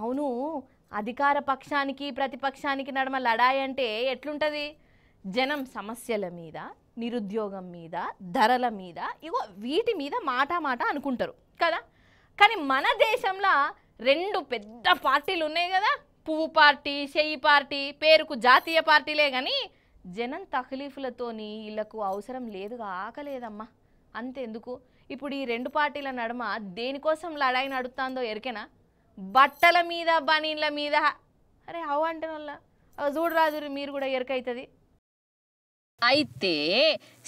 అవును అధికార పక్షానికి ప్రతిపక్షానికి నడమ లడాయి అంటే ఎట్లుంటుంది జనం సమస్యల మీద నిరుద్యోగం మీద ధరల మీద ఇగో వీటి మీద మాట మాట అనుకుంటారు కదా కానీ మన దేశంలో రెండు పెద్ద పార్టీలు ఉన్నాయి కదా పువ్వు పార్టీ చెయ్యి పార్టీ పేరుకు జాతీయ పార్టీలే కానీ జనం తక్లీఫులతోని వీళ్ళకు అవసరం లేదు ఆకలేదమ్మా అంతెందుకు ఇప్పుడు ఈ రెండు పార్టీల నడుమ దేనికోసం లడాయి నడుతుందో ఎరికేనా బట్టల మీద బనీన్ల మీద అరే అవు అంటే చూడు చూడరాదు మీరు కూడా ఎరకైతుంది అయితే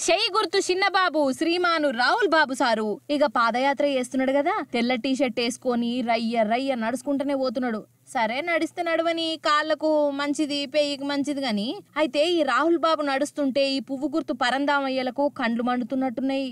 చెయ్యి గుర్తు చిన్నబాబు శ్రీమాను రాహుల్ బాబు సారు ఇక పాదయాత్ర చేస్తున్నాడు కదా తెల్ల టీ షర్ట్ వేసుకొని రయ్య రయ్య నడుచుకుంటూనే పోతున్నాడు సరే నడిస్తే నడవని కాళ్ళకు మంచిది పేయికి మంచిది గాని అయితే ఈ రాహుల్ బాబు నడుస్తుంటే ఈ పువ్వు గుర్తు పరందామయ్యలకు కండ్లు మండుతున్నట్టున్నాయి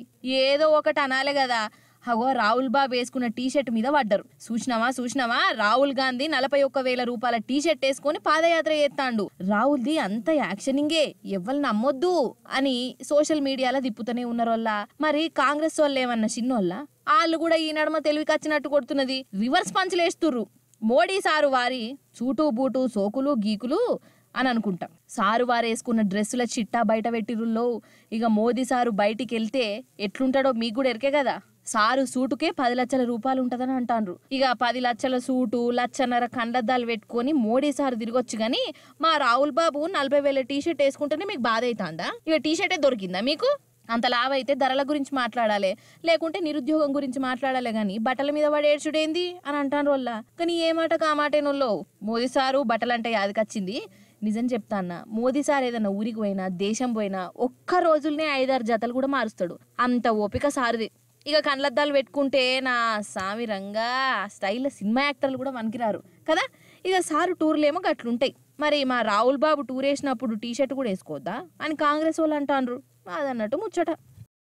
ఏదో ఒకటి అనాలి కదా హగో రాహుల్ బా వేసుకున్న టీ షర్ట్ మీద పడ్డరు చూసినావా చూసినావా రాహుల్ గాంధీ నలభై ఒక్క వేల రూపాయల టీ షర్ట్ వేసుకుని పాదయాత్ర చేస్తాండు రాహుల్ది అంత యాక్షనింగే ఎవ్వరిని నమ్మొద్దు అని సోషల్ మీడియాలో దిప్పుతూనే వల్ల మరి కాంగ్రెస్ వాళ్ళు ఏమన్నా చిన్నోళ్ళ వాళ్ళు కూడా ఈ నడమ తెలివికి వచ్చినట్టు కొడుతున్నది రివర్స్ పంచులేస్తుర్రు మోడీ సారు వారి చూటు బూటు సోకులు గీకులు అని అనుకుంటాం సారు వారు వేసుకున్న డ్రెస్సుల చిట్టా బయట పెట్టిరుల్లో ఇక మోదీ సారు బయటికి వెళ్తే ఎట్లుంటాడో మీకు కూడా ఎరికే కదా సారు సూటుకే పది లక్షల రూపాయలు ఉంటుందని అంటాండ్రు ఇక పది లక్షల సూటు లచ్చన్నర కండద్దాలు పెట్టుకొని మోడీ సారు తిరగొచ్చు కానీ మా రాహుల్ బాబు నలభై వేల టీషర్ట్ వేసుకుంటేనే మీకు బాధ అవుతుందా ఇక టీషర్టే దొరికిందా మీకు అంత అయితే ధరల గురించి మాట్లాడాలి లేకుంటే నిరుద్యోగం గురించి మాట్లాడాలి కానీ బట్టల మీద ఏడ్చుడేంది అని అంటాను వాళ్ళ కానీ ఏ మాట కామాటేనోళ్ళు మోదీ సారు బట్టలంటే యాదకొచ్చింది నిజం చెప్తా అన్న మోదీ సార్ ఏదైనా ఊరికి పోయినా దేశం పోయినా ఒక్క రోజులనే ఐదారు జతలు కూడా మారుస్తాడు అంత ఓపిక సారిది ఇక కండ్లద్దాలు పెట్టుకుంటే నా సామి రంగా స్టైల్లో సినిమా యాక్టర్లు కూడా మనకి రారు కదా ఇక సారు టూర్లేమో గట్లుంటాయి మరి మా రాహుల్ బాబు టూర్ వేసినప్పుడు టీ షర్ట్ కూడా వేసుకోవద్దా అని కాంగ్రెస్ వాళ్ళు అంటారు అదన్నట్టు ముచ్చట